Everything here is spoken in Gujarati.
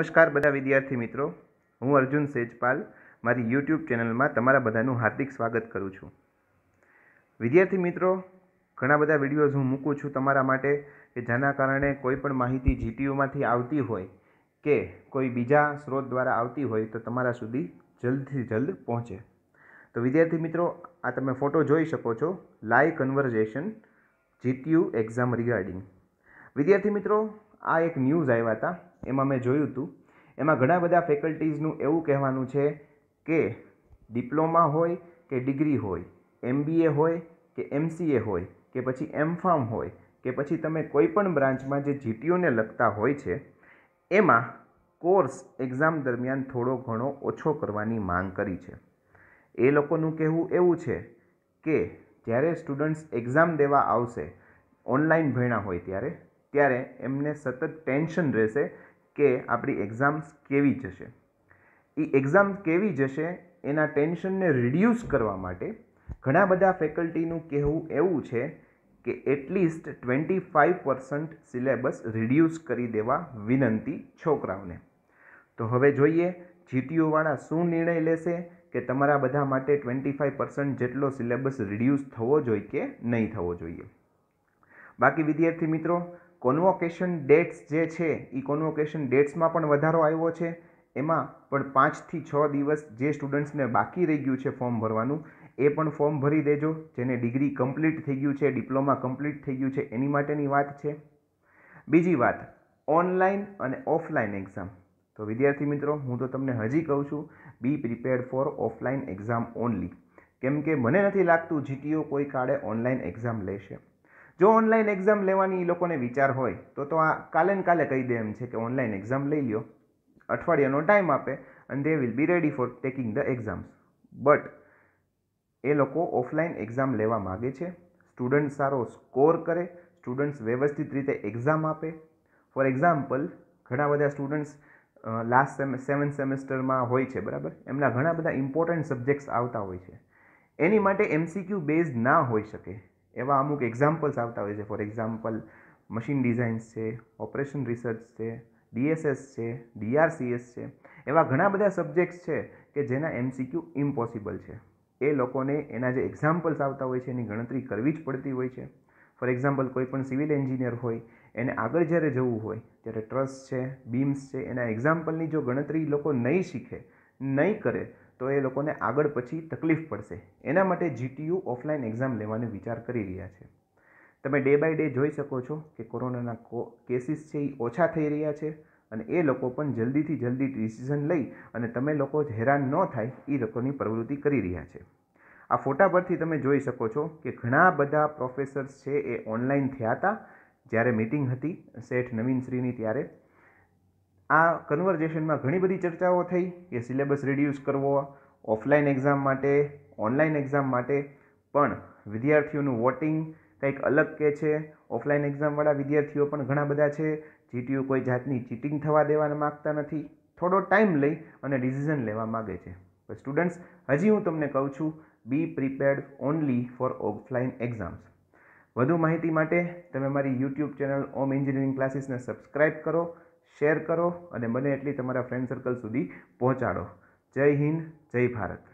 નમસ્કાર બધા વિદ્યાર્થી મિત્રો હું અર્જુન સેજપાલ મારી યુટ્યુબ ચેનલમાં તમારા બધાનું હાર્દિક સ્વાગત કરું છું વિદ્યાર્થી મિત્રો ઘણા બધા વિડીયોઝ હું મૂકું છું તમારા માટે કે જેના કારણે કોઈ પણ માહિતી જીટીયુમાંથી આવતી હોય કે કોઈ બીજા સ્ત્રોત દ્વારા આવતી હોય તો તમારા સુધી જલ્દથી જલ્દ પહોંચે તો વિદ્યાર્થી મિત્રો આ તમે ફોટો જોઈ શકો છો live conversation GTU exam regarding વિદ્યાર્થી મિત્રો આ એક ન્યૂઝ આવ્યા હતા એમાં મેં જોયું હતું એમાં ઘણા બધા ફેકલ્ટીઝનું એવું કહેવાનું છે કે ડિપ્લોમા હોય કે ડિગ્રી હોય એમબીએ હોય કે એમસીએ હોય કે પછી એમફામ હોય કે પછી તમે કોઈપણ બ્રાન્ચમાં જે જીટીઓને લગતા હોય છે એમાં કોર્સ એક્ઝામ દરમિયાન થોડો ઘણો ઓછો કરવાની માંગ કરી છે એ લોકોનું કહેવું એવું છે કે જ્યારે સ્ટુડન્ટ્સ એક્ઝામ દેવા આવશે ઓનલાઈન ભણ્યા હોય ત્યારે ત્યારે એમને સતત ટેન્શન રહેશે કે આપણી એક્ઝામ્સ કેવી જશે એ એક્ઝામ કેવી જશે એના ટેન્શનને રિડ્યુસ કરવા માટે ઘણા બધા ફેકલ્ટીનું કહેવું એવું છે કે at least twenty five percent syllabus reduce કરી દેવા વિનંતી છોકરાઓને તો હવે જોઈએ જીટીયુવાળા શું નિર્ણય લેશે કે તમારા બધા માટે ટ્વેન્ટી ફાઇવ પર્સન્ટ જેટલો સિલેબસ રિડ્યુસ થવો જોઈએ કે નહીં થવો જોઈએ બાકી વિદ્યાર્થી મિત્રો કોન્વોકેશન ડેટ્સ જે છે એ કોન્વોકેશન ડેટ્સમાં પણ વધારો આવ્યો છે એમાં પણ પાંચથી છ દિવસ જે સ્ટુડન્ટ્સને બાકી રહી ગયું છે ફોર્મ ભરવાનું એ પણ ફોર્મ ભરી દેજો જેને ડિગ્રી કમ્પ્લીટ થઈ ગયું છે ડિપ્લોમા કમ્પ્લીટ થઈ ગયું છે એની માટેની વાત છે બીજી વાત ઓનલાઈન અને ઓફલાઈન એક્ઝામ તો વિદ્યાર્થી મિત્રો હું તો તમને હજી કહું છું be prepared for offline exam only કેમ કે મને નથી લાગતું જીટીઓ કોઈ કાળે ઓનલાઈન એક્ઝામ લેશે જો ઓનલાઈન એક્ઝામ લેવાની એ લોકોને વિચાર હોય તો તો આ કાલે ને કાલે કહી દે એમ છે કે ઓનલાઈન એક્ઝામ લઈ લ્યો અઠવાડિયાનો ટાઈમ આપે અને they will be ready for taking the exams but એ લોકો ઓફલાઈન એક્ઝામ લેવા માગે છે સ્ટુડન્ટ સારો સ્કોર કરે સ્ટુડન્ટ્સ વ્યવસ્થિત રીતે એક્ઝામ આપે ફોર એક્ઝામ્પલ ઘણા બધા સ્ટુડન્ટ્સ લાસ્ટ સેમ સેવન્થ સેમેસ્ટરમાં હોય છે બરાબર એમના ઘણા બધા ઇમ્પોર્ટન્ટ સબ્જેક્ટ્સ આવતા હોય છે એની માટે એમસીક્યુ બેઝ ના હોઈ શકે એવા અમુક એક્ઝામ્પલ્સ આવતા હોય છે ફોર એક્ઝામ્પલ મશીન ડિઝાઇન્સ છે ઓપરેશન રિસર્ચ છે ડીએસએસ છે ડીઆરસીએસ છે એવા ઘણા બધા સબ્જેક્ટ્સ છે કે જેના એમસીક્યુ ઇમ્પોસિબલ છે એ લોકોને એના જે એક્ઝામ્પલ્સ આવતા હોય છે એની ગણતરી કરવી જ પડતી હોય છે ફોર એક્ઝામ્પલ કોઈ પણ સિવિલ એન્જિનિયર હોય એને આગળ જ્યારે જવું હોય ત્યારે ટ્રસ્ટ છે બીમ્સ છે એના એક્ઝામ્પલની જો ગણતરી લોકો નહીં શીખે નહીં કરે તો એ લોકોને આગળ પછી તકલીફ પડશે એના માટે જીટીયુ ઓફલાઈન એક્ઝામ લેવાનો વિચાર કરી રહ્યા છે તમે ડે બાય ડે જોઈ શકો છો કે કોરોનાના કો કેસીસ છે એ ઓછા થઈ રહ્યા છે અને એ લોકો પણ જલ્દીથી જલ્દી ડિસિઝન લઈ અને તમે લોકો હેરાન ન થાય એ લોકોની પ્રવૃત્તિ કરી રહ્યા છે આ ફોટા પરથી તમે જોઈ શકો છો કે ઘણા બધા પ્રોફેસર્સ છે એ ઓનલાઈન થયા હતા જ્યારે મિટિંગ હતી શેઠ નવીન શ્રીની ત્યારે આ કન્વર્ઝેશનમાં ઘણી બધી ચર્ચાઓ થઈ કે સિલેબસ રિડ્યુસ કરવો ઓફલાઈન એક્ઝામ માટે ઓનલાઈન એક્ઝામ માટે પણ વિદ્યાર્થીઓનું વોટિંગ કંઈક અલગ કે છે ઓફલાઈન એક્ઝામવાળા વિદ્યાર્થીઓ પણ ઘણા બધા છે જીટીયુ કોઈ જાતની ચીટિંગ થવા દેવાના માગતા નથી થોડો ટાઈમ લઈ અને ડિસિઝન લેવા માગે છે સ્ટુડન્ટ્સ હજી હું તમને કહું છું be prepared only for offline exams વધુ માહિતી માટે તમે મારી યુટ્યુબ ચેનલ ઓમ એન્જિનિયરિંગ ક્લાસીસને સબસ્ક્રાઇબ કરો શેર કરો અને બને એટલી તમારા ફ્રેન્ડ સર્કલ સુધી પહોંચાડો જય હિન્દ જય ભારત